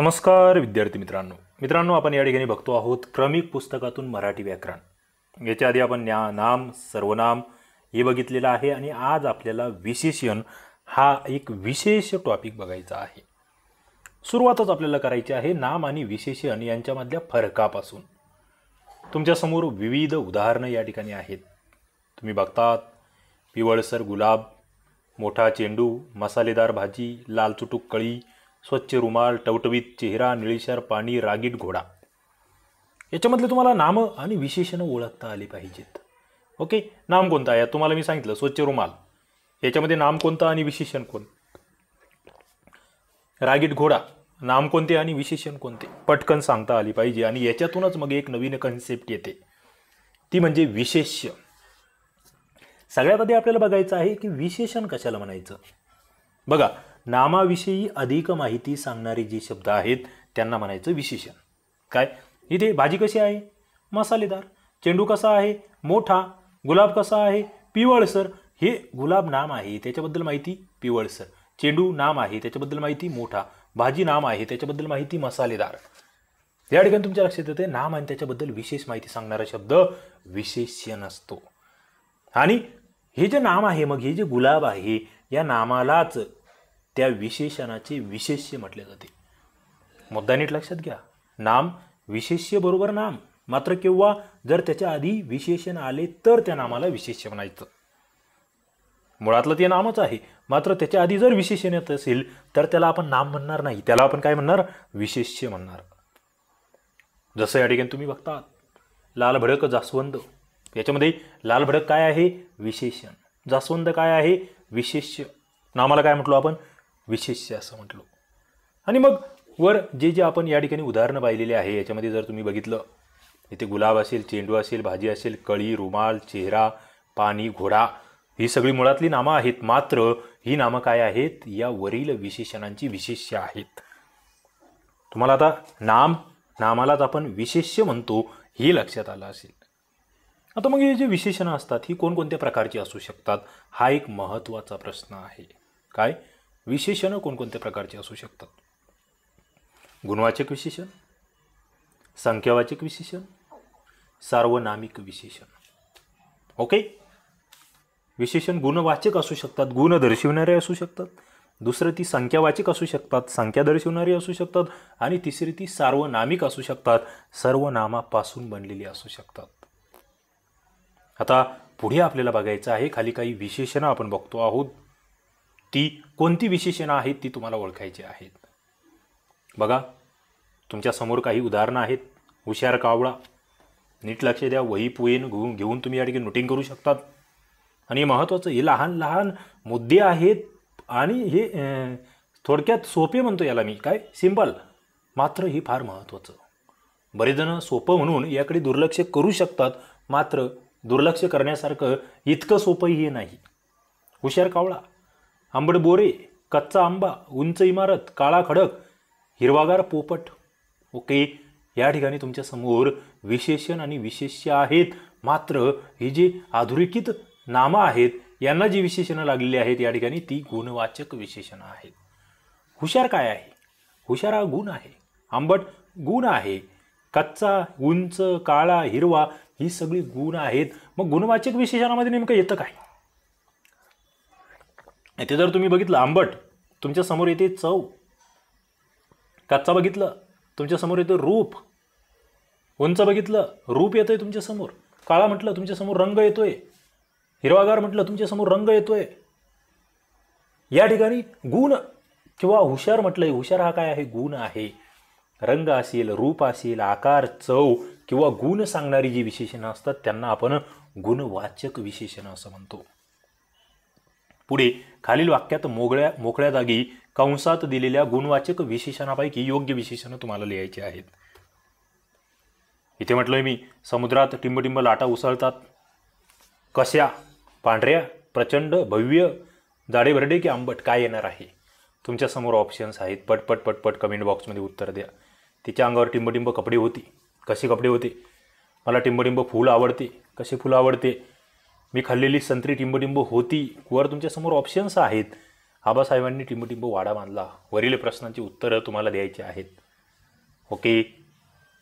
नमस्कार विद्यार्थी मित्रांनो मित्रांनो आपण या ठिकाणी बघतो आहोत क्रमिक पुस्तकातून मराठी व्याकरण याच्या आधी आपण न्या नाम सर्वनाम हे बघितलेलं आहे आणि आज आपल्याला विशेषण हा एक विशेष टॉपिक बघायचा आहे सुरुवातच आपल्याला करायची आहे नाम आणि विशेषण यांच्यामधल्या फरकापासून तुमच्यासमोर विविध उदाहरणं या ठिकाणी आहेत तुम्ही बघतात पिवळसर गुलाब मोठा चेंडू मसालेदार भाजी लालचुटूक कळी स्वच्छ रुमाल टवटवीत चेहरा निळीशार पाणी रागीट घोडा याच्यामधले तुम्हाला नामं आणि विशेषणं ओळखता आली पाहिजेत ओके नाम कोणतं आहे तुम्हाला मी सांगितलं स्वच्छ रुमाल याच्यामध्ये नाम कोणतं आणि विशेषण कोण रागीट घोडा नाम कोणते आणि विशेषण कोणते पटकन सांगता आली पाहिजे आणि याच्यातूनच मग एक नवीन कन्सेप्ट येते ती म्हणजे विशेष्य सगळ्यात आधी आपल्याला बघायचं आहे की विशेषण कशाला म्हणायचं बघा नामाविषयी अधिक माहिती सांगणारे जे शब्द आहेत त्यांना म्हणायचं विशेषण काय इथे भाजी कशी आहे मसालेदार चेंडू कसा आहे मोठा गुलाब कसा आहे पिवळसर हे गुलाब नाम आहे त्याच्याबद्दल माहिती पिवळसर चेंडू नाम आहे त्याच्याबद्दल माहिती मोठा भाजी नाम आहे त्याच्याबद्दल माहिती मसालेदार या ठिकाणी तुमच्या लक्षात येते नाम आणि त्याच्याबद्दल विशेष माहिती सांगणारा शब्द विशेषण असतो आणि हे जे नाम आहे मग हे जे गुलाब आहे या नामालाच त्या विशेषणाचे विशेष्य म्हटले जाते मुद्दा नीट लक्षात घ्या नाम विशेष्य बरोबर नाम मात्र किंवा जर त्याच्या आधी विशेषण आले तर त्या नामाला विशेष्य म्हणायचं मुळातलं ते नामच आहे मात्र त्याच्या आधी जर विशेषण येत असेल तर त्याला आपण नाम म्हणणार नाही त्याला आपण काय म्हणणार विशेष्य म्हणणार जसं या ठिकाणी तुम्ही बघता लाल भडक जास्वंद याच्यामध्ये लाल भडक काय आहे विशेषण जास्वंद काय आहे विशेष्य नामाला काय म्हटलो आपण विशेष असं म्हटलो आणि मग वर जे जे आपण या ठिकाणी उदाहरणं पाहिलेली आहे याच्यामध्ये जर तुम्ही बघितलं इथे गुलाब असेल चेंडू असेल भाजी असेल कळी रुमाल चेहरा पाणी घोडा ही सगळी मुळातली नामं आहेत मात्र ही नामं काय आहेत या वरील विशेषणांची विशेष्य आहेत तुम्हाला आता नाम नामालाच आपण विशेष्य म्हणतो हे लक्षात आलं असेल आता मग हे जे विशेषणं असतात ही कोणकोणत्या प्रकारची असू शकतात हा एक महत्त्वाचा प्रश्न आहे काय विशेषणं कोणकोणत्या प्रकारचे असू शकतात गुणवाचक विशेषण संख्यावाचक विशेषण सार्वनामिक विशेषण ओके विशेषण गुणवाचक असू शकतात गुण दर्शविणारे असू शकतात दुसरं ती संख्यावाचक असू शकतात संख्या दर्शवणारी असू शकतात आणि तिसरी ती सार्वनामिक असू शकतात सर्वनामापासून बनलेली असू शकतात आता पुढे आपल्याला बघायचं आहे खाली काही विशेषणं आपण बघतो आहोत ती कोणती विशेषणं आहेत ती तुम्हाला ओळखायची आहेत बघा तुमच्यासमोर काही उदाहरणं आहेत हुशार कावळा नीट लक्ष द्या वही पुईन घेऊन घेऊन तुम्ही या ठिकाणी नोटिंग करू शकतात आणि महत्त्वाचं हे लहान लहान मुद्दे आहेत आणि हे थोडक्यात सोपे म्हणतो याला मी काय सिम्पल मात्र हे फार महत्त्वाचं बरेचजणं सोपं म्हणून याकडे दुर्लक्ष करू शकतात मात्र दुर्लक्ष करण्यासारखं इतकं सोपंही नाही हुशार कावळा आंबड बोरे कच्चा आंबा उंच इमारत काळा खडक हिरवागार पोपट ओके या ठिकाणी तुमच्यासमोर विशेषण आणि विशेष्य आहेत मात्र हे जे आधुरेखित नामं आहेत यांना जी विशेषणं लागलेली आहेत या ठिकाणी ती गुणवाचक विशेषणं आहेत हुशार काय आहे हुशार हा गुण आहे आंबट गुण आहे कच्चा उंच काळा हिरवा ही सगळी गुण आहेत मग गुणवाचक विशेषणामध्ये नेमकं येतं काय इथे जर तुम्ही बघितलं आंबट तुमच्यासमोर येते चव कच्चा बघितलं तुमच्यासमोर येतं रूप उंच बघितलं रूप येतोय आहे तुमच्यासमोर काळा म्हटलं तुमच्यासमोर रंग येतोय हिरवागार म्हटलं तुमच्यासमोर रंग येतोय या ठिकाणी गुण किंवा हुशार म्हटलंय हुशार हा काय आहे गुण आहे रंग असेल रूप असेल आकार चव किंवा गुण सांगणारी जी विशेषणं असतात त्यांना आपण गुणवाचक विशेषणं असं म्हणतो पुढे खालील वाक्यात मोगळ्या मोकळ्या जागी कंसात दिलेल्या गुणवाचक विशेषणापैकी योग्य विशेषणं तुम्हाला लिहायची आहेत इथे म्हटलंय मी समुद्रात टिंबटिंब लाटा उसळतात कशा पांढऱ्या प्रचंड भव्य भरडे की आंबट काय येणार आहे तुमच्यासमोर ऑप्शन्स आहेत पटपट पटपट कमेंट बॉक्समध्ये उत्तर द्या तिच्या अंगावर टिंबटिंब कपडे होती कसे कपडे होते मला टिंबटिंब फुलं आवडते कसे फुलं आवडते मी खाल्लेली संत्री टिंबटिंब होती वर तुमच्यासमोर ऑप्शन्स आहेत आबासाहेबांनी टिंबटिंब वाडा बांधला वरील प्रश्नांची उत्तरं तुम्हाला द्यायची आहेत ओके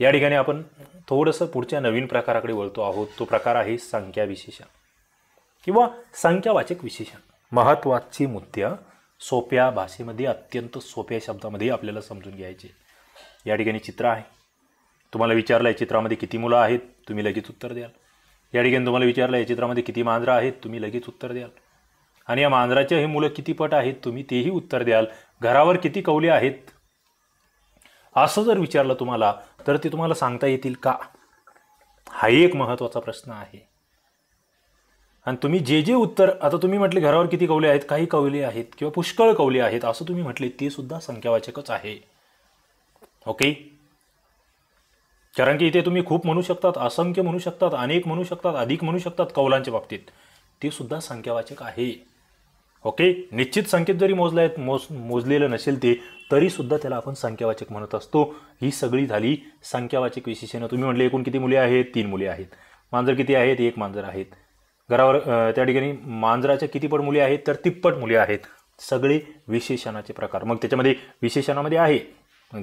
या ठिकाणी आपण थोडंसं पुढच्या नवीन प्रकाराकडे वळतो आहोत तो प्रकार आहे संख्या विशेषण किंवा संख्यावाचक विशेषण महत्त्वाची मुद्द्या सोप्या भाषेमध्ये अत्यंत सोप्या शब्दामध्ये आपल्याला समजून घ्यायचे या ठिकाणी चित्र आहे तुम्हाला विचारलं आहे चित्रामध्ये किती मुलं आहेत तुम्ही लगेच उत्तर द्याल या ठिकाणी तुम्हाला विचारलं या चित्रामध्ये किती मांजरं आहेत तुम्ही लगेच उत्तर द्याल आणि या मांजराचे हे मुलं किती पट आहेत तुम्ही तेही उत्तर द्याल घरावर किती कवले आहेत असं जर विचारलं तुम्हाला तर ते तुम्हाला सांगता येतील का हाही एक महत्त्वाचा प्रश्न आहे आणि तुम्ही जे जे उत्तर आता तुम्ही म्हटले घरावर किती कवले आहेत काही कवले आहेत किंवा पुष्कळ कवले आहेत असं तुम्ही म्हटले ते सुद्धा संख्यावाचकच आहे ओके कारण की इथे तुम्ही खूप म्हणू शकतात असंख्य म्हणू शकतात अनेक म्हणू शकतात अधिक म्हणू शकतात कौलांच्या बाबतीत ते सुद्धा संख्यावाचक आहे ओके निश्चित संकेत जरी मोजल्या आहेत मोज मोजलेलं नसेल ते तरीसुद्धा त्याला आपण संख्यावाचक म्हणत असतो ही सगळी झाली संख्यावाचक विशेषणं तुम्ही म्हटले एकूण किती मुले आहेत तीन मुले आहेत मांजर किती आहेत एक मांजर आहेत घरावर त्या ठिकाणी मांजराच्या कितीपट मुले आहेत तर तिप्पट मुले आहेत सगळे विशेषणाचे प्रकार मग त्याच्यामध्ये विशेषणामध्ये आहे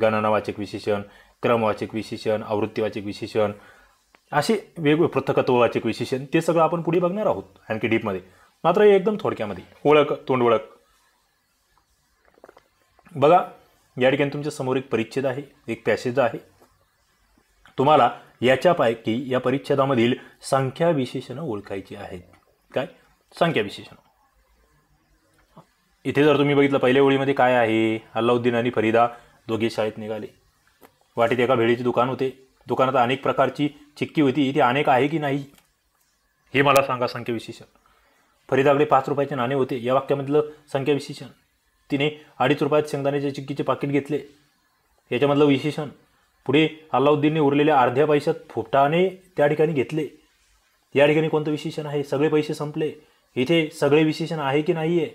गणनावाचक विशेषण क्रमवाचक विशेषण आवृत्तीवाचक विशेषण असे वेगवेगळे पृथकत्ववाचक विशेषण ते सगळं आपण पुढे बघणार आहोत आणखी डीपमध्ये मात्र हे एकदम थोडक्यामध्ये ओळख तोंड ओळख बघा या ठिकाणी तुमच्या समोर एक परिच्छेद आहे एक पॅसेज आहे तुम्हाला याच्यापैकी या, परिच्छेदामधील संख्या विशेषणं ओळखायची आहेत काय संख्या विशेषण इथे जर तुम्ही बघितलं पहिल्या ओळीमध्ये काय आहे अल्लाउद्दीन आणि फरीदा दोघे शाळेत निघाले वाटेत एका भेळीचे दुकान होते दुकानात अनेक प्रकारची चिक्की होती ती अनेक आहे की नाही हे मला सांगा संख्याविशेषण फरीदाकडे पाच रुपयाचे नाणे होते या वाक्यामधलं संख्याविशेषण तिने अडीच रुपयात शेंगदाण्याच्या चिक्कीचे पाकिट घेतले याच्यामधलं विशेषण पुढे अल्लाउद्दीनने उरलेल्या अर्ध्या पैशात फुटाने त्या ठिकाणी घेतले या ठिकाणी कोणतं विशेषण आहे सगळे पैसे संपले इथे सगळे विशेषण आहे की नाही आहे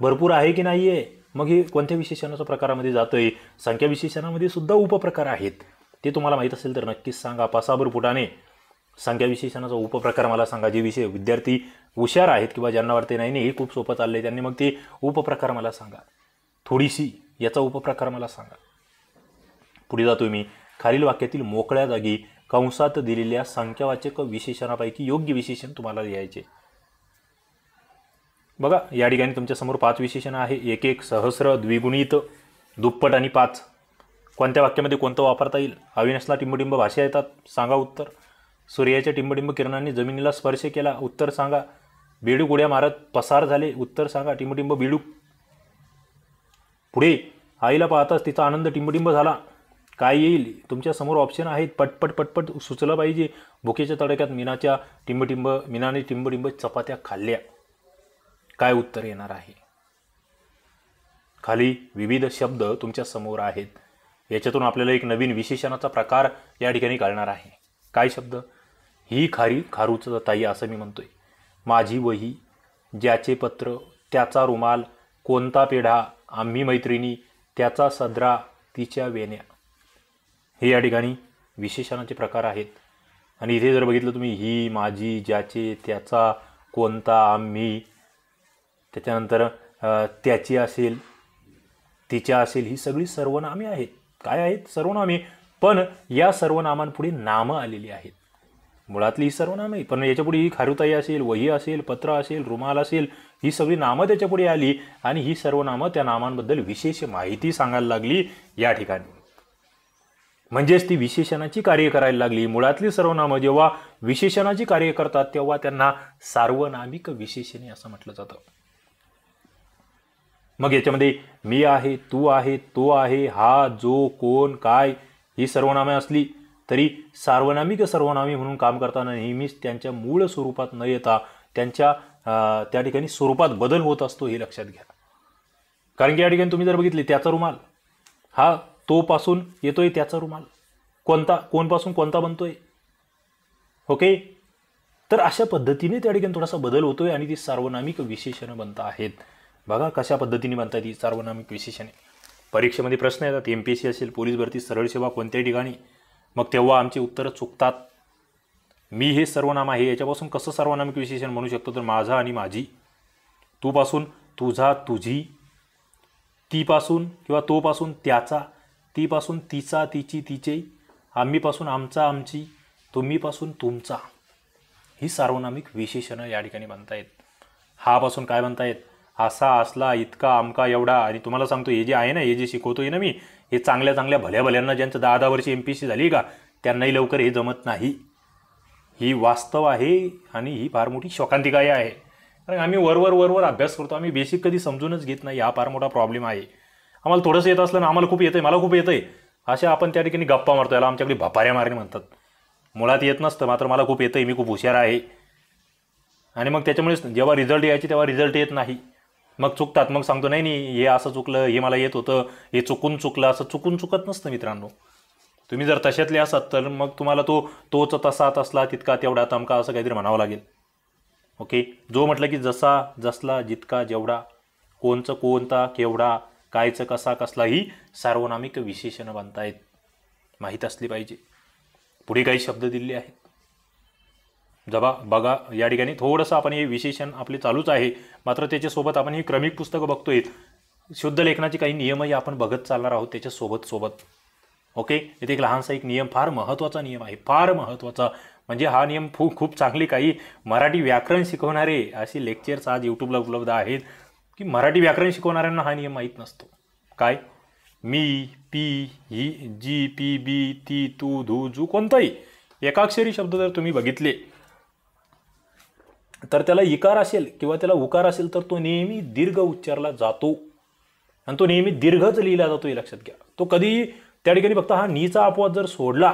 भरपूर आहे की नाही आहे मग हे कोणत्या विशेषणाच्या प्रकारामध्ये जातोय संख्या विशेषणामध्ये सुद्धा उपप्रकार आहेत ते तुम्हाला माहीत असेल तर नक्कीच सांगा पासाभर पुटाने संख्या विशेषणाचा उपप्रकार मला सांगा जे विषय विद्यार्थी हुशार आहेत किंवा ज्यांना वाटते नाही नाही हे खूप सोपं चाललंय त्यांनी मग ते उपप्रकार मला सांगा थोडीशी याचा उपप्रकार मला सांगा पुढे जातो मी खालील वाक्यातील मोकळ्या जागी कंसात दिलेल्या संख्यावाचक विशेषणापैकी योग्य विशेषण तुम्हाला लिहायचे बघा या ठिकाणी तुमच्यासमोर पाच विशेषण आहे एक एक सहस्र द्विगुणित दुप्पट आणि पाच कोणत्या वाक्यामध्ये कोणतं वापरता येईल अविनाशला टिंबटिंब भाषा येतात सांगा उत्तर सूर्याच्या टिंबटिंब किरणांनी जमिनीला स्पर्श केला उत्तर सांगा बेडूक उड्या मारत पसार झाले उत्तर सांगा टिंबटिंब बेडूक पुढे आईला पाहताच तिचा आनंद टिंबटिंब झाला काय येईल तुमच्यासमोर ऑप्शन आहेत पटपट पटपट सुचलं पाहिजे भुकेच्या तडक्यात मीनाच्या टिंबटिंब मीनाने टिंबटिंब चपात्या खाल्ल्या काय उत्तर येणार आहे खाली विविध शब्द तुमच्या समोर आहेत याच्यातून आपल्याला एक नवीन विशेषणाचा प्रकार या ठिकाणी कळणार आहे काय शब्द ही खारी खारूचं ताई असं मी म्हणतोय माझी वही ज्याचे पत्र त्याचा रुमाल कोणता पेढा आम्ही मैत्रिणी त्याचा सदरा तिच्या वेण्या हे या ठिकाणी विशेषणाचे प्रकार आहेत आणि इथे जर बघितलं तुम्ही ही माझी ज्याचे त्याचा कोणता आम्ही त्याच्यानंतर त्याची असेल तिच्या असेल ही सगळी सर्वनामे आहेत काय आहेत सर्वनामे पण या सर्वनामांपुढे नामं आलेली आहेत मुळातली ही सर्वनामे पण याच्यापुढे ही खारुताई असेल वही असेल पत्र असेल रुमाल असेल ही सगळी नामं त्याच्यापुढे आली आणि ही सर्व नामं त्या नामांबद्दल विशेष माहिती सांगायला लागली या ठिकाणी म्हणजेच ती विशेषणाची कार्य करायला लागली मुळातली सर्वनामं जेव्हा विशेषणाची कार्य करतात तेव्हा त्यांना सार्वनामिक विशेषणे असं म्हटलं जातं मग याच्यामध्ये मी आहे तू आहे तो आहे हा जो कोण काय ही सर्वनामे असली तरी सार्वनामिक सर्वनामी म्हणून काम करताना नेहमीच त्यांच्या मूळ स्वरूपात न येता त्यांच्या त्या ठिकाणी स्वरूपात बदल होत असतो हे लक्षात घ्या कारण की या ठिकाणी तुम्ही जर बघितले त्याचा रुमाल हा तोपासून येतोय त्याचा रुमाल कोणता कोणपासून कोणता बनतोय ओके तर अशा पद्धतीने त्या ठिकाणी थोडासा बदल होतोय आणि ती सार्वनामिक विशेषणं बनता आहेत बघा कशा पद्धतीने बनतात ही सार्वनामिक विशेषणे परीक्षेमध्ये प्रश्न येतात एम पी एस सी असेल पोलीस भरती सरळ सेवा कोणत्याही ठिकाणी मग तेव्हा आमची उत्तरं चुकतात मी हे सर्वनाम आहे याच्यापासून कसं सर्वनामिक विशेषण म्हणू शकतो तर माझा आणि माझी तूपासून तुझा तुझी तीपासून किंवा तोपासून त्याचा तीपासून तिचा तिची तिचे आम्हीपासून आमचा आमची तुम्हीपासून तुमचा ही सार्वनामिक विशेषणं या ठिकाणी बनता हापासून काय बनतायत असा असला इतका अमका एवढा आणि तुम्हाला सांगतो हे जे आहे ना हे जे शिकवतोय ना मी हे चांगल्या चांगल्या भल्या भल्यांना ज्यांचं दहा दहा वर्षी एम पी सी झाली का त्यांनाही लवकर हे जमत नाही ही वास्तव आहे आणि ही फार मोठी शोकांतिकाय आहे कारण आम्ही वरवर वरवर अभ्यास करतो आम्ही बेसिक कधी समजूनच घेत नाही हा फार मोठा प्रॉब्लेम आहे आम्हाला थोडंसं येत असलं ना आम्हाला खूप येतं आहे मला खूप येतं आहे अशा आपण त्या ठिकाणी गप्पा मारतो याला आमच्याकडे भपाऱ्या मारणे म्हणतात मुळात येत नसतं मात्र मला खूप येतं आहे मी खूप हुशार आहे आणि मग त्याच्यामुळेच जेव्हा रिझल्ट यायचे तेव्हा रिझल्ट येत नाही मग चुकतात मग सांगतो नाही नाही हे असं चुकलं हे मला येत होतं हे चुकून चुकलं असं चुकून चुकत नसतं मित्रांनो तुम्ही जर तशातले असाल तर मग तुम्हाला तो तोच तसा तसला तितका तेवढा तमका असं काहीतरी म्हणावं लागेल ओके जो म्हटलं की जसा जसला जितका जेवढा कोणचं कोणता केवढा कायचं कसा कसला ही सार्वनामिक विशेषणं बांधतायत माहीत असली पाहिजे पुढे काही शब्द दिले आहेत जबा बघा या ठिकाणी थोडंसं आपण हे विशेषण आपले चालूच आहे मात्र त्याच्यासोबत आपण ही क्रमिक पुस्तकं बघतोय शुद्ध लेखनाचे काही नियमही आपण बघत चालणार आहोत त्याच्यासोबत सोबत ओके इथे एक लहानसा एक नियम फार महत्त्वाचा नियम आहे फार महत्त्वाचा म्हणजे हा नियम खूप खूप चांगले काही मराठी व्याकरण शिकवणारे असे लेक्चर्स आज यूट्यूबला उपलब्ध आहेत की मराठी व्याकरण शिकवणाऱ्यांना हा नियम माहीत नसतो काय मी पी ही जी पी बी ती तू धू जू कोणताही एकाक्षरी शब्द जर तुम्ही बघितले तर त्याला इकार असेल किंवा त्याला उकार असेल तर तो नेहमी दीर्घ उच्चारला जातो आणि तो नेहमी दीर्घच लिहिला जातो हे लक्षात घ्या तो कधी त्या ठिकाणी फक्त हा नीचा अपवाद जर सोडला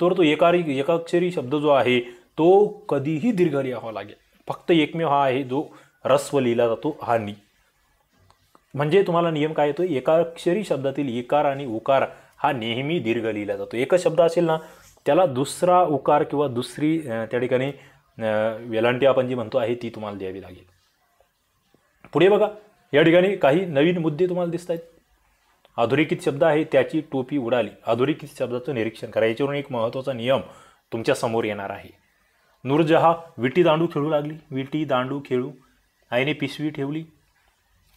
तर तो एकारी एकाक्षरी शब्द जो आहे तो कधीही दीर्घ लिहावा लागेल फक्त एकमेव हा आहे जो रस्व लिहिला जातो हा नी म्हणजे तुम्हाला नियम काय येतो एकाक्षरी शब्दातील इकार आणि उकार हा नेहमी दीर्घ लिहिला जातो एकच शब्द असेल ना त्याला दुसरा उकार किंवा दुसरी त्या ठिकाणी वेलांटी आपण जी म्हणतो आहे ती तुम्हाला द्यावी लागेल पुढे बघा या ठिकाणी काही नवीन मुद्दे तुम्हाला दिसत आहेत अधोरेखित शब्द आहे त्याची टोपी उडाली अधोरेखित शब्दाचं निरीक्षण करा याच्यावरून एक महत्त्वाचा नियम तुमच्या समोर येणार आहे नूरजहा विटी दांडू खेळू लागली विटी दांडू खेळू आईने पिशवी ठेवली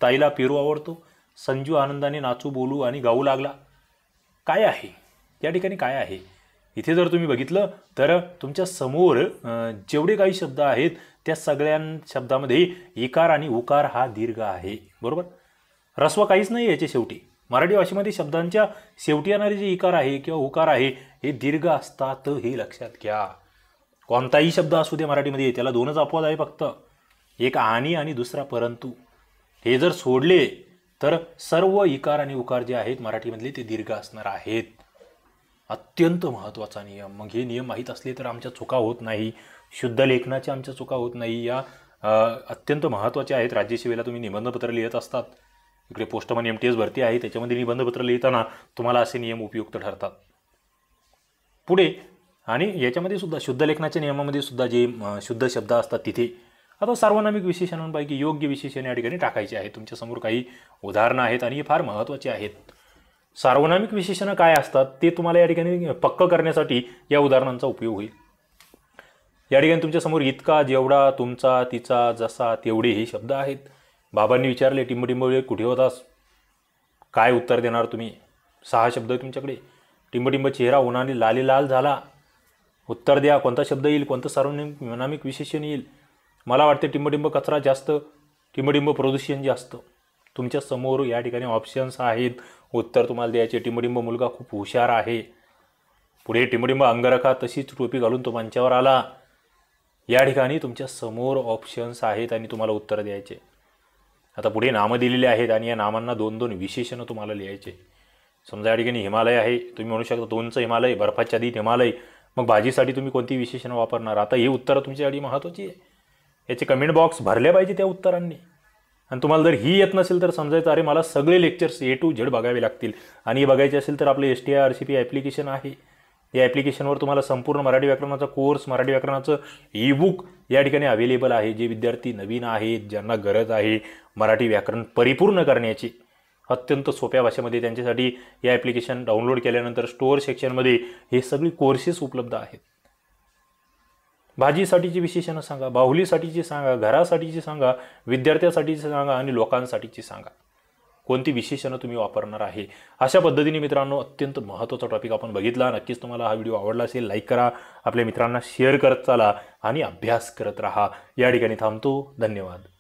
ताईला पेरू आवडतो संजू आनंदाने नाचू बोलू आणि गाऊ लागला काय आहे या ठिकाणी काय आहे इथे जर तुम्ही बघितलं तर तुमच्या समोर जेवढे काही शब्द आहेत त्या सगळ्या शब्दामध्ये इकार आणि उकार हा दीर्घ आहे बरोबर रस्व काहीच नाही याच्या शेवटी मराठी भाषेमध्ये शब्दांच्या शेवटी येणारे जे इकार आहे किंवा उकार आहे हे दीर्घ असतात हे लक्षात घ्या कोणताही शब्द असू दे मराठीमध्ये त्याला दोनच अपवाद आहे फक्त एक आणि आणि दुसरा परंतु हे जर सोडले तर सर्व इकार आणि उकार जे आहेत मराठीमधले ते दीर्घ असणार आहेत अत्यंत महत्त्वाचा नियम मग हे नियम माहीत असले तर आमच्या चुका होत नाही शुद्ध लेखनाच्या आमच्या चुका होत नाही या अत्यंत महत्त्वाच्या आहेत राज्यसेवेला तुम्ही निबंधपत्र लिहित असतात इकडे पोस्टमन एम टी एस भरती आहे त्याच्यामध्ये निबंधपत्र लिहिताना तुम्हाला असे नियम उपयुक्त ठरतात पुढे आणि याच्यामध्ये सुद्धा शुद्ध लेखनाच्या नियमामध्ये सुद्धा जे शुद्ध शब्द असतात तिथे आता सार्वनामिक विशेषणांपैकी योग्य विशेषण या ठिकाणी टाकायचे आहे तुमच्यासमोर काही उदाहरणं आहेत आणि हे फार महत्त्वाचे आहेत सार्वनामिक विशेषणं काय असतात ते तुम्हाला या ठिकाणी पक्क करण्यासाठी या उदाहरणांचा उपयोग होईल या ठिकाणी तुमच्यासमोर इतका जेवढा तुमचा तिचा जसा तेवढे हे शब्द आहेत बाबांनी विचारले टिंबटिंबळे कुठे होतास काय उत्तर देणार तुम्ही सहा शब्द तुमच्याकडे टिंबटिंब चेहरा उन्हाने लाले लाल झाला उत्तर द्या कोणता शब्द येईल कोणतं सार्वनामिक विशेषण येईल मला वाटते टिंबटिंब कचरा जास्त टिंबटिंब प्रदूषण जास्त तुमच्यासमोर या ठिकाणी ऑप्शन्स आहेत उत्तर तुम्हाला द्यायचे टिंबडिंब मुलगा खूप हुशार आहे पुढे टिंबडिंब अंगरखा तशीच टोपी घालून तो मंचावर आला या ठिकाणी तुमच्या समोर ऑप्शन्स आहेत आणि तुम्हाला उत्तर द्यायचे आता पुढे नामं दिलेली आहेत आणि या नामांना दोन दोन विशेषणं तुम्हाला लिहायचे समजा या ठिकाणी हिमालय आहे तुम्ही म्हणू शकता दोनचं हिमालय बर्फाच्या दिन हिमालय मग भाजीसाठी तुम्ही कोणती विशेषणं वापरणार आता हे उत्तरं तुमच्यासाठी महत्त्वाची आहे याचे कमेंट बॉक्स भरले पाहिजे त्या उत्तरांनी आणि तुम्हाला जर ही येत नसेल तर समजायचं अरे मला सगळे लेक्चर्स ए टू झेड बघावे लागतील आणि हे बघायचे असेल तर आपलं S T I R C P application आहे या ॲप्लिकेशनवर तुम्हाला संपूर्ण मराठी व्याकरणाचा कोर्स मराठी व्याकरणाचं ई बुक या ठिकाणी अवेलेबल आहे जे विद्यार्थी नवीन आहेत ज्यांना गरज आहे मराठी व्याकरण परिपूर्ण करण्याची अत्यंत सोप्या भाषेमध्ये त्यांच्यासाठी या ॲप्लिकेशन डाउनलोड केल्यानंतर स्टोअर सेक्शनमध्ये हे सगळे कोर्सेस उपलब्ध आहेत भाजीसाठीची विशेषणं सांगा बाहुलीसाठीची सांगा घरासाठीची सांगा विद्यार्थ्यासाठीची सांगा आणि लोकांसाठीची सांगा कोणती विशेषणं तुम्ही वापरणार आहे अशा पद्धतीने मित्रांनो अत्यंत महत्त्वाचा टॉपिक आपण बघितला नक्कीच तुम्हाला हा व्हिडिओ आवडला असेल लाईक करा आपल्या मित्रांना शेअर करत चाला आणि अभ्यास करत राहा या ठिकाणी थांबतो धन्यवाद